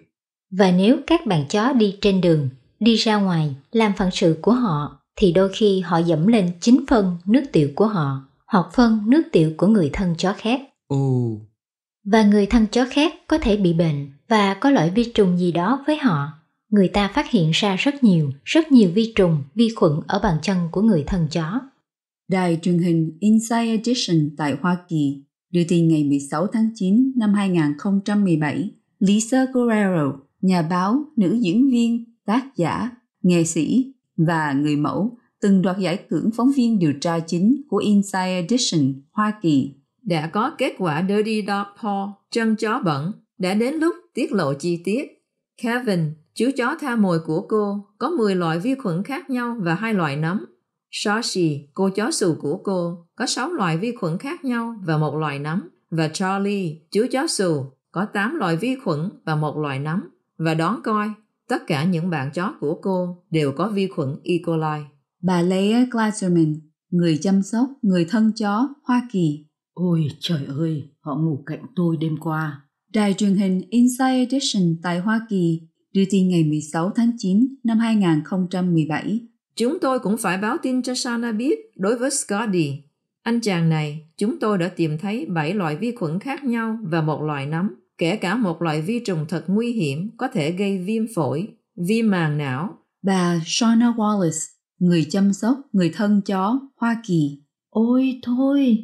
Và nếu các bạn chó đi trên đường, đi ra ngoài, làm phận sự của họ, thì đôi khi họ dẫm lên chính phân nước tiểu của họ, hoặc phân nước tiểu của người thân chó khác. Ồ. Và người thân chó khác có thể bị bệnh và có loại vi trùng gì đó với họ. Người ta phát hiện ra rất nhiều, rất nhiều vi trùng, vi khuẩn ở bàn chân của người thân chó. Đài truyền hình Inside Edition tại Hoa Kỳ đưa tin ngày 16 tháng 9 năm 2017, Lisa Guerrero, nhà báo, nữ diễn viên, tác giả, nghệ sĩ và người mẫu từng đoạt giải thưởng phóng viên điều tra chính của Inside Edition Hoa Kỳ. Đã có kết quả Dirty Dog Paw, chân chó bẩn, đã đến lúc tiết lộ chi tiết. Kevin, chú chó tha mồi của cô, có 10 loại vi khuẩn khác nhau và hai loại nấm. Sashi, cô chó sù của cô, có 6 loại vi khuẩn khác nhau và một loại nấm. Và Charlie, chú chó sù, có 8 loại vi khuẩn và một loại nấm. Và đón coi, tất cả những bạn chó của cô đều có vi khuẩn E. coli. Bà Leia Glaserman, người chăm sóc, người thân chó, Hoa Kỳ. Ôi trời ơi, họ ngủ cạnh tôi đêm qua. Đài truyền hình Inside Edition tại Hoa Kỳ đưa tin ngày 16 tháng 9 năm 2017 Chúng tôi cũng phải báo tin cho shana biết đối với Scotty. Anh chàng này, chúng tôi đã tìm thấy 7 loại vi khuẩn khác nhau và một loại nấm, kể cả một loại vi trùng thật nguy hiểm có thể gây viêm phổi, viêm màng não. Bà shana Wallace, người chăm sóc, người thân chó, Hoa Kỳ. Ôi thôi!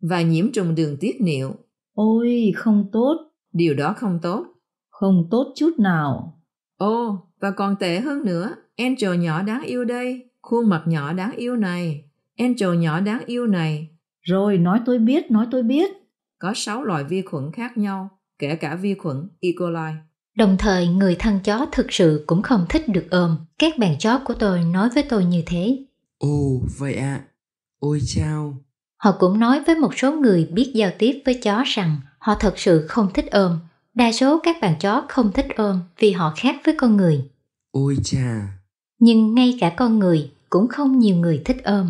Và nhiễm trùng đường tiết niệu. Ôi, không tốt. Điều đó không tốt. Không tốt chút nào. Ồ, và còn tệ hơn nữa Angel nhỏ đáng yêu đây, khuôn mặt nhỏ đáng yêu này, Angel nhỏ đáng yêu này. Rồi nói tôi biết, nói tôi biết. Có 6 loại vi khuẩn khác nhau, kể cả vi khuẩn E. coli. Đồng thời người thân chó thực sự cũng không thích được ôm. Các bạn chó của tôi nói với tôi như thế. Ồ, vậy ạ. À. Ôi chao. Họ cũng nói với một số người biết giao tiếp với chó rằng họ thật sự không thích ôm. Đa số các bạn chó không thích ôm vì họ khác với con người. Ôi chà nhưng ngay cả con người cũng không nhiều người thích ôm.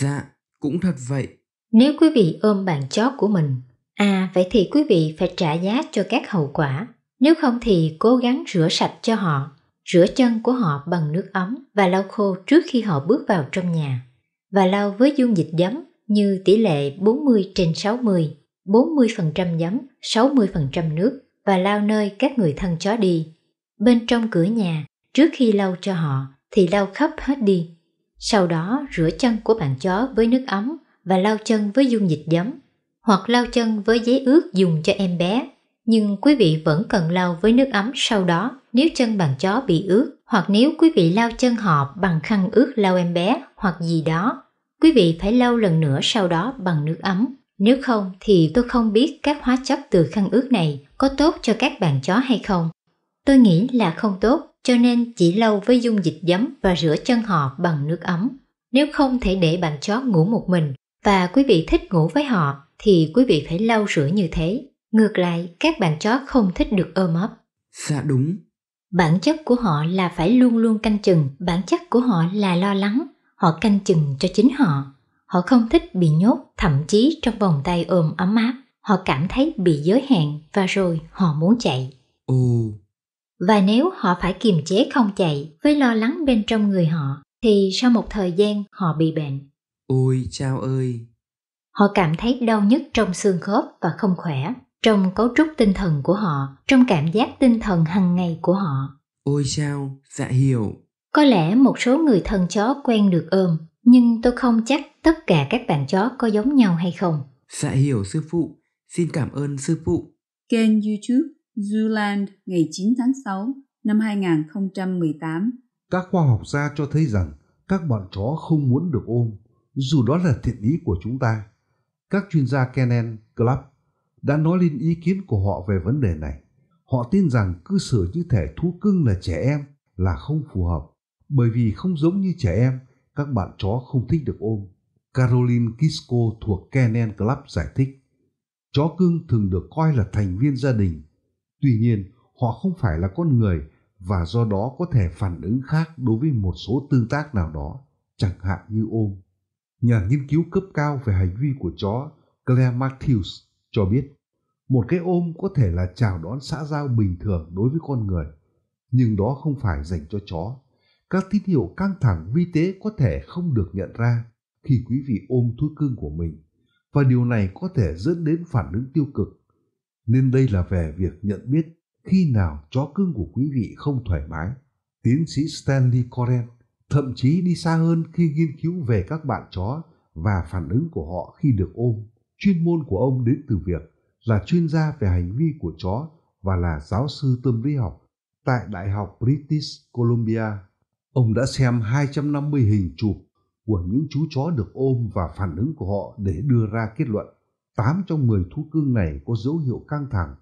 Dạ, cũng thật vậy. Nếu quý vị ôm bạn chó của mình, à vậy thì quý vị phải trả giá cho các hậu quả. Nếu không thì cố gắng rửa sạch cho họ, rửa chân của họ bằng nước ấm và lau khô trước khi họ bước vào trong nhà. Và lau với dung dịch giấm như tỷ lệ 40 trên 60, 40% giấm, 60% nước và lau nơi các người thân chó đi. Bên trong cửa nhà Trước khi lau cho họ thì lau khắp hết đi. Sau đó rửa chân của bạn chó với nước ấm và lau chân với dung dịch giấm hoặc lau chân với giấy ướt dùng cho em bé. Nhưng quý vị vẫn cần lau với nước ấm sau đó nếu chân bạn chó bị ướt hoặc nếu quý vị lau chân họ bằng khăn ướt lau em bé hoặc gì đó. Quý vị phải lau lần nữa sau đó bằng nước ấm. Nếu không thì tôi không biết các hóa chất từ khăn ướt này có tốt cho các bạn chó hay không. Tôi nghĩ là không tốt cho nên chỉ lau với dung dịch giấm và rửa chân họ bằng nước ấm. Nếu không thể để bạn chó ngủ một mình và quý vị thích ngủ với họ thì quý vị phải lau rửa như thế. Ngược lại, các bạn chó không thích được ôm ấp. Dạ đúng. Bản chất của họ là phải luôn luôn canh chừng, bản chất của họ là lo lắng, họ canh chừng cho chính họ. Họ không thích bị nhốt, thậm chí trong vòng tay ôm ấm áp, họ cảm thấy bị giới hạn và rồi họ muốn chạy. Ồ, ừ và nếu họ phải kiềm chế không chạy với lo lắng bên trong người họ thì sau một thời gian họ bị bệnh ôi chao ơi họ cảm thấy đau nhức trong xương khớp và không khỏe trong cấu trúc tinh thần của họ trong cảm giác tinh thần hàng ngày của họ ôi chao dạ hiểu có lẽ một số người thân chó quen được ôm nhưng tôi không chắc tất cả các bạn chó có giống nhau hay không dạ hiểu sư phụ xin cảm ơn sư phụ kênh youtube Zuland ngày 9 tháng 6 năm 2018. Các khoa học gia cho thấy rằng các bọn chó không muốn được ôm, dù đó là thiện ý của chúng ta. Các chuyên gia Kennel Club đã nói lên ý kiến của họ về vấn đề này. Họ tin rằng cư xử như thể thú cưng là trẻ em là không phù hợp, bởi vì không giống như trẻ em, các bạn chó không thích được ôm. Caroline Kisco thuộc Kennel Club giải thích, chó cưng thường được coi là thành viên gia đình Tuy nhiên, họ không phải là con người và do đó có thể phản ứng khác đối với một số tương tác nào đó, chẳng hạn như ôm. Nhà nghiên cứu cấp cao về hành vi của chó Claire Matthews cho biết, một cái ôm có thể là chào đón xã giao bình thường đối với con người, nhưng đó không phải dành cho chó. Các tín hiệu căng thẳng vi tế có thể không được nhận ra khi quý vị ôm thú cưng của mình, và điều này có thể dẫn đến phản ứng tiêu cực nên đây là về việc nhận biết khi nào chó cưng của quý vị không thoải mái. Tiến sĩ Stanley Coren thậm chí đi xa hơn khi nghiên cứu về các bạn chó và phản ứng của họ khi được ôm. Chuyên môn của ông đến từ việc là chuyên gia về hành vi của chó và là giáo sư tâm lý học tại Đại học British Columbia. Ông đã xem 250 hình chụp của những chú chó được ôm và phản ứng của họ để đưa ra kết luận. 8 trong 10 thú cưng này có dấu hiệu căng thẳng,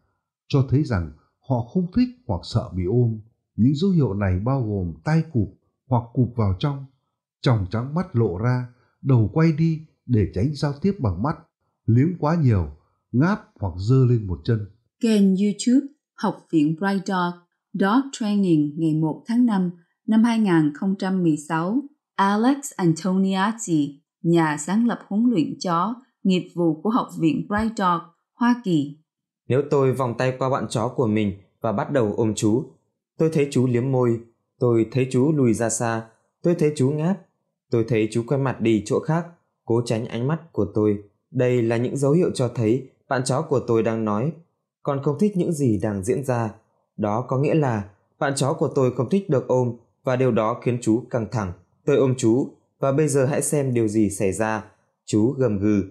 cho thấy rằng họ không thích hoặc sợ bị ôm. Những dấu hiệu này bao gồm tay cụp hoặc cụp vào trong, tròng trắng mắt lộ ra, đầu quay đi để tránh giao tiếp bằng mắt, liếm quá nhiều, ngáp hoặc dơ lên một chân. Kênh YouTube Học viện Bright Dog Dog Training ngày 1 tháng 5 năm 2016 Alex Antoniazzi, nhà sáng lập huấn luyện chó, nghiệp vụ của Học viện Brighton, Hoa Kỳ. Nếu tôi vòng tay qua bạn chó của mình và bắt đầu ôm chú, tôi thấy chú liếm môi, tôi thấy chú lùi ra xa, tôi thấy chú ngáp, tôi thấy chú quay mặt đi chỗ khác, cố tránh ánh mắt của tôi. Đây là những dấu hiệu cho thấy bạn chó của tôi đang nói, còn không thích những gì đang diễn ra. Đó có nghĩa là bạn chó của tôi không thích được ôm và điều đó khiến chú căng thẳng. Tôi ôm chú và bây giờ hãy xem điều gì xảy ra. Chú gầm gừ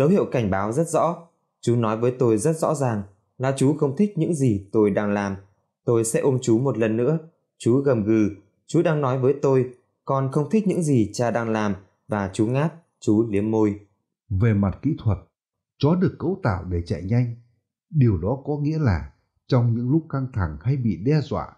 Dấu hiệu cảnh báo rất rõ. Chú nói với tôi rất rõ ràng là chú không thích những gì tôi đang làm. Tôi sẽ ôm chú một lần nữa. Chú gầm gừ. Chú đang nói với tôi con không thích những gì cha đang làm và chú ngáp, chú liếm môi. Về mặt kỹ thuật, chó được cấu tạo để chạy nhanh. Điều đó có nghĩa là trong những lúc căng thẳng hay bị đe dọa,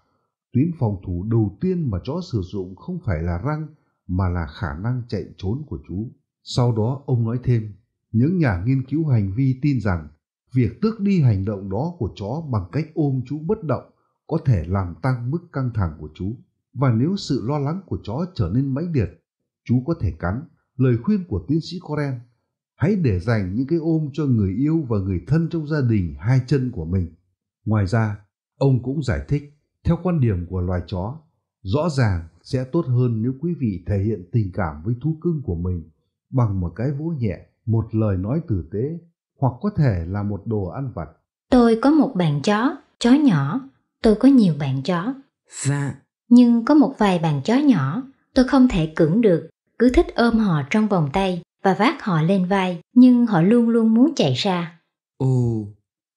tuyến phòng thủ đầu tiên mà chó sử dụng không phải là răng mà là khả năng chạy trốn của chú. Sau đó ông nói thêm, những nhà nghiên cứu hành vi tin rằng việc tước đi hành động đó của chó bằng cách ôm chú bất động có thể làm tăng mức căng thẳng của chú. Và nếu sự lo lắng của chó trở nên mãnh liệt, chú có thể cắn. Lời khuyên của tiến sĩ Koren hãy để dành những cái ôm cho người yêu và người thân trong gia đình hai chân của mình. Ngoài ra, ông cũng giải thích, theo quan điểm của loài chó, rõ ràng sẽ tốt hơn nếu quý vị thể hiện tình cảm với thú cưng của mình bằng một cái vỗ nhẹ một lời nói tử tế hoặc có thể là một đồ ăn vặt. Tôi có một bạn chó, chó nhỏ. Tôi có nhiều bạn chó. Dạ. Nhưng có một vài bạn chó nhỏ, tôi không thể cưỡng được, cứ thích ôm họ trong vòng tay và vác họ lên vai, nhưng họ luôn luôn muốn chạy ra. Ồ.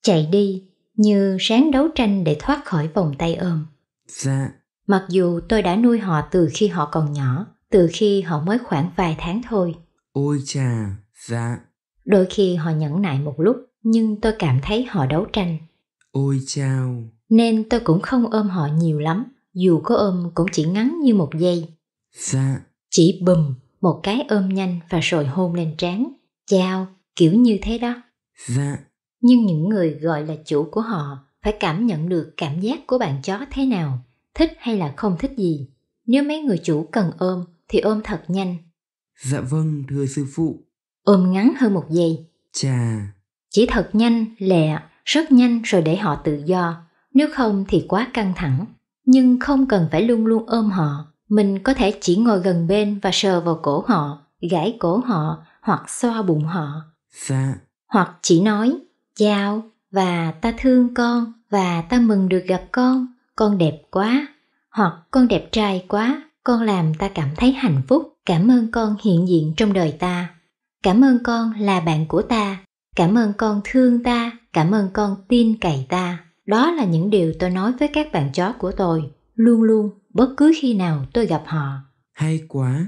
Chạy đi, như sáng đấu tranh để thoát khỏi vòng tay ôm. Dạ. Mặc dù tôi đã nuôi họ từ khi họ còn nhỏ, từ khi họ mới khoảng vài tháng thôi. Ôi chà, Dạ. Đôi khi họ nhẫn nại một lúc, nhưng tôi cảm thấy họ đấu tranh. Ôi chao. Nên tôi cũng không ôm họ nhiều lắm, dù có ôm cũng chỉ ngắn như một giây. Dạ. Chỉ bùm, một cái ôm nhanh và rồi hôn lên trán. Chao, kiểu như thế đó. Dạ. Nhưng những người gọi là chủ của họ phải cảm nhận được cảm giác của bạn chó thế nào, thích hay là không thích gì. Nếu mấy người chủ cần ôm thì ôm thật nhanh. Dạ vâng, thưa sư phụ ôm ngắn hơn một giây. Chà. Chỉ thật nhanh, lẹ, rất nhanh rồi để họ tự do, nếu không thì quá căng thẳng. Nhưng không cần phải luôn luôn ôm họ, mình có thể chỉ ngồi gần bên và sờ vào cổ họ, gãi cổ họ hoặc xoa bụng họ. Dạ. Hoặc chỉ nói, chào và ta thương con và ta mừng được gặp con, con đẹp quá. Hoặc con đẹp trai quá, con làm ta cảm thấy hạnh phúc, cảm ơn con hiện diện trong đời ta cảm ơn con là bạn của ta cảm ơn con thương ta cảm ơn con tin cậy ta đó là những điều tôi nói với các bạn chó của tôi luôn luôn bất cứ khi nào tôi gặp họ hay quá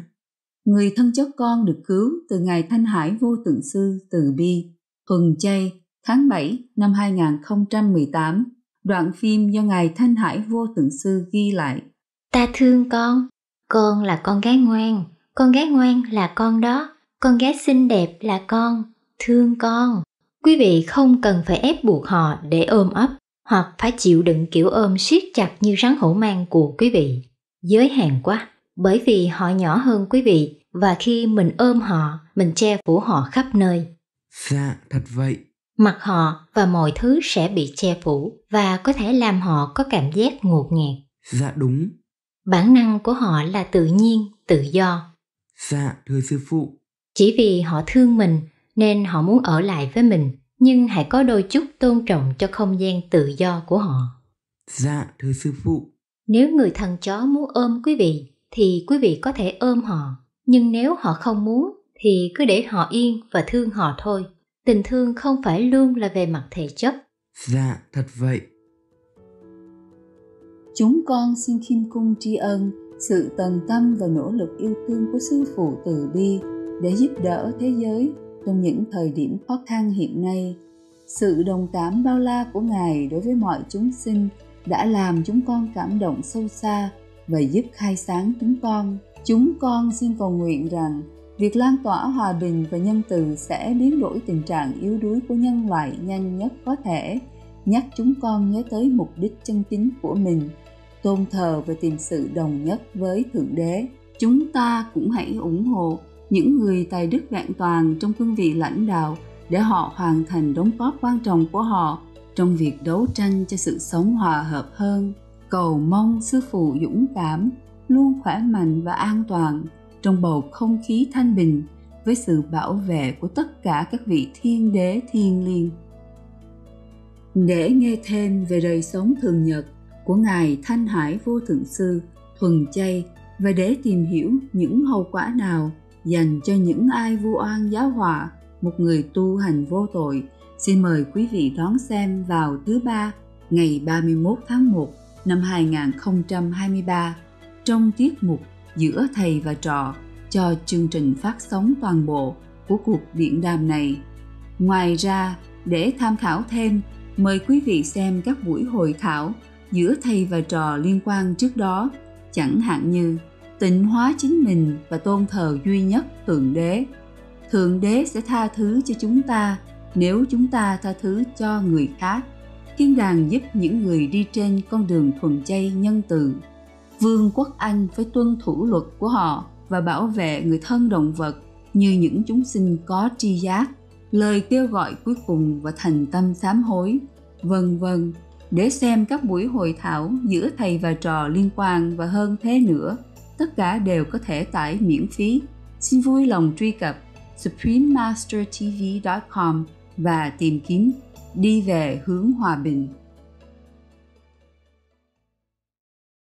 người thân chó con được cứu từ ngày Thanh Hải vô tượng sư từ bi tuần chay tháng 7 năm 2018 đoạn phim do ngài Thanh Hải vô tượng sư ghi lại ta thương con con là con gái ngoan con gái ngoan là con đó con gái xinh đẹp là con thương con quý vị không cần phải ép buộc họ để ôm ấp hoặc phải chịu đựng kiểu ôm siết chặt như rắn hổ mang của quý vị giới hạn quá bởi vì họ nhỏ hơn quý vị và khi mình ôm họ mình che phủ họ khắp nơi dạ thật vậy mặt họ và mọi thứ sẽ bị che phủ và có thể làm họ có cảm giác ngột ngạt dạ đúng bản năng của họ là tự nhiên tự do dạ thưa sư phụ chỉ vì họ thương mình nên họ muốn ở lại với mình, nhưng hãy có đôi chút tôn trọng cho không gian tự do của họ. Dạ, thưa sư phụ. Nếu người thần chó muốn ôm quý vị thì quý vị có thể ôm họ, nhưng nếu họ không muốn thì cứ để họ yên và thương họ thôi. Tình thương không phải luôn là về mặt thể chất. Dạ, thật vậy. Chúng con xin khiêm cung tri ân sự tận tâm và nỗ lực yêu thương của sư phụ từ bi để giúp đỡ thế giới trong những thời điểm khó khăn hiện nay. Sự đồng cảm bao la của Ngài đối với mọi chúng sinh đã làm chúng con cảm động sâu xa và giúp khai sáng chúng con. Chúng con xin cầu nguyện rằng việc lan tỏa hòa bình và nhân từ sẽ biến đổi tình trạng yếu đuối của nhân loại nhanh nhất có thể, nhắc chúng con nhớ tới mục đích chân chính của mình, tôn thờ và tìm sự đồng nhất với Thượng Đế. Chúng ta cũng hãy ủng hộ những người tài đức vẹn toàn trong cương vị lãnh đạo để họ hoàn thành đóng góp quan trọng của họ trong việc đấu tranh cho sự sống hòa hợp hơn. Cầu mong sư phụ dũng cảm, luôn khỏe mạnh và an toàn trong bầu không khí thanh bình với sự bảo vệ của tất cả các vị thiên đế thiên liêng. Để nghe thêm về đời sống thường nhật của Ngài Thanh Hải Vô Thượng Sư, Thuần Chay và để tìm hiểu những hậu quả nào dành cho những ai vu oan giáo họa, một người tu hành vô tội. Xin mời quý vị đón xem vào thứ ba, ngày 31 tháng 1 năm 2023 trong tiết mục giữa thầy và trò cho chương trình phát sóng toàn bộ của cuộc điện đàm này. Ngoài ra, để tham khảo thêm, mời quý vị xem các buổi hội thảo giữa thầy và trò liên quan trước đó, chẳng hạn như tịnh hóa chính mình và tôn thờ duy nhất Thượng Đế. Thượng Đế sẽ tha thứ cho chúng ta nếu chúng ta tha thứ cho người khác. Thiên đàng giúp những người đi trên con đường thuần chay nhân từ. Vương quốc Anh phải tuân thủ luật của họ và bảo vệ người thân động vật như những chúng sinh có tri giác, lời kêu gọi cuối cùng và thành tâm sám hối, vân vân để xem các buổi hội thảo giữa thầy và trò liên quan và hơn thế nữa tất cả đều có thể tải miễn phí. Xin vui lòng truy cập suprememastertv.com và tìm kiếm đi về hướng hòa bình.